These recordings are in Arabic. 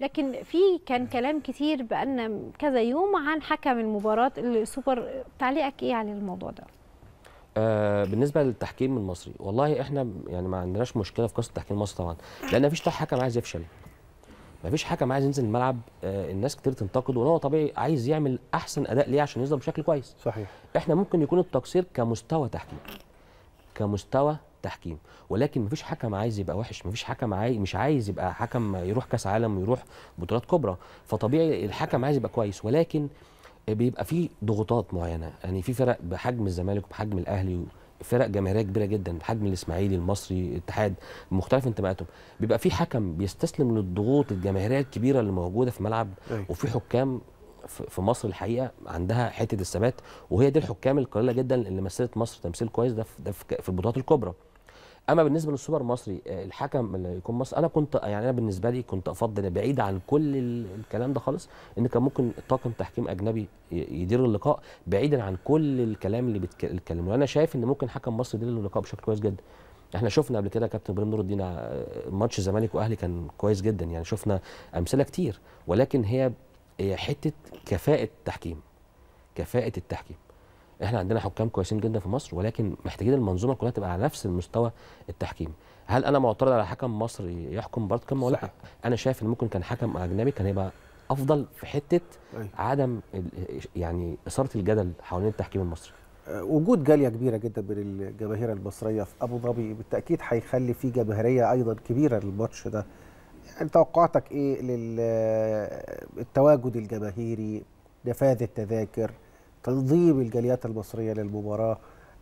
لكن في كان كلام كتير بقالنا كذا يوم عن حكم المباراه السوبر تعليقك ايه على يعني الموضوع ده آه بالنسبه للتحكيم المصري والله احنا يعني ما عندناش مشكله في قصه التحكيم المصري طبعا لان مفيش حكم عايز يفشل مفيش حكم عايز ينزل الملعب آه الناس كتير تنتقده وهو طبيعي عايز يعمل احسن اداء ليه عشان يظهر بشكل كويس صحيح احنا ممكن يكون التقصير كمستوى تحكيم كمستوى التحكيم ولكن مفيش حكم عايز يبقى وحش مفيش حكم عايز مش عايز يبقى حكم يروح كاس عالم ويروح بطولات كبرى فطبيعي الحكم عايز يبقى كويس ولكن بيبقى في ضغوطات معينه يعني في فرق بحجم الزمالك وبحجم الاهلي فرق جماهيريه كبيره جدا بحجم الاسماعيلي المصري الاتحاد مختلف انتماءاتهم بيبقى في حكم بيستسلم للضغوط الجماهيريه الكبيره اللي موجوده في ملعب أيوة. وفي حكام في مصر الحقيقه عندها حته الثبات وهي دي الحكام القليله جدا اللي مثلت مصر تمثيل كويس ده في البطولات الكبرى اما بالنسبه للسوبر المصري آه، الحكم اللي يكون مصري انا كنت يعني انا بالنسبه لي كنت افضل بعيد عن كل الكلام ده خالص ان كان ممكن طاقم تحكيم اجنبي يدير اللقاء بعيدا عن كل الكلام اللي بيتكلموا انا شايف ان ممكن حكم مصري يدير اللقاء بشكل كويس جدا احنا شفنا قبل كده كابتن ابراهيم نور الدين آه، ماتش الزمالك واهلي كان كويس جدا يعني شفنا امثله كتير ولكن هي حته كفاءه التحكيم كفاءه التحكيم احنا عندنا حكام كويسين جدا في مصر ولكن محتاجين المنظومه كلها تبقى على نفس المستوى التحكيم هل انا معترض على حكم مصري يحكم برضه كام لا انا شايف ان ممكن كان حكم اجنبي كان هيبقى افضل في حته أيوة. عدم يعني اثاره الجدل حوالين التحكيم المصري آه، وجود جاليه كبيره جدا من الجماهير المصريه في ابو ظبي بالتاكيد هيخلي في جماهيريه ايضا كبيره للماتش ده يعني توقعاتك ايه للتواجد آه، الجماهيري نفاذ التذاكر تنظيم الجاليات المصريه للمباراه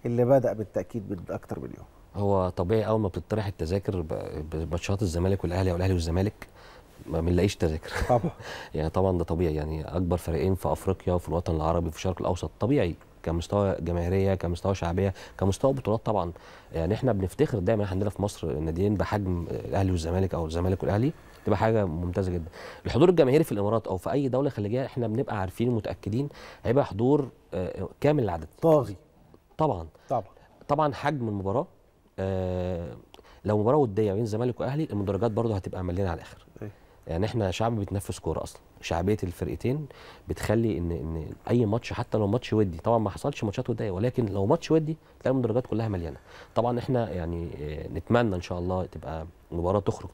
اللي بدا بالتاكيد من اكتر من يوم هو طبيعي اول ما بتطرح التذاكر بماتشات الزمالك والاهلي او الاهلي والزمالك ما بنلاقيش تذاكر طبعا يعني طبعا ده طبيعي يعني اكبر فريقين في افريقيا وفي الوطن العربي وفي الشرق الاوسط طبيعي كمستوى جماهيريه كمستوى شعبيه كمستوى بطولات طبعا يعني احنا بنفتخر دايما عندنا في مصر ناديين بحجم الاهلي والزمالك او الزمالك والاهلي تبقى حاجه ممتازه جدا الحضور الجماهيري في الامارات او في اي دوله خليجيه احنا بنبقى عارفين متاكدين هيبقى حضور آه، كامل العدد طاغي طبعا طبعا طبعا حجم المباراه آه، لو مباراه وديه بين الزمالك واهلي المدرجات برضه هتبقى مليانه على الاخر أيه. يعني احنا شعب بيتنفس كوره اصلا شعبيه الفرقتين بتخلي ان ان اي ماتش حتى لو ماتش ودي طبعا ما حصلش ماتشات وديه ولكن لو ماتش ودي تلاقي المدرجات كلها مليانه طبعا احنا يعني آه، نتمنى ان شاء الله تبقى مباراه تخرج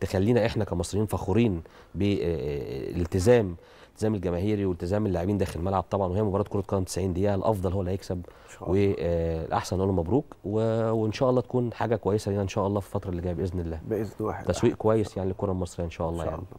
تخلينا احنا كمصريين فخورين بالالتزام آه، آه، آه، الالتزام الجماهيري والتزام اللاعبين داخل الملعب طبعا وهي مباراه كره قدم 90 دقيقه الافضل هو اللي هيكسب والاحسن نقول مبروك وان شاء الله تكون حاجه كويسه لنا ان شاء الله في الفتره اللي جايه باذن الله باذن واحد تسويق كويس يعني للكره المصريه ان شاء الله, إن شاء يعني. الله. يعني.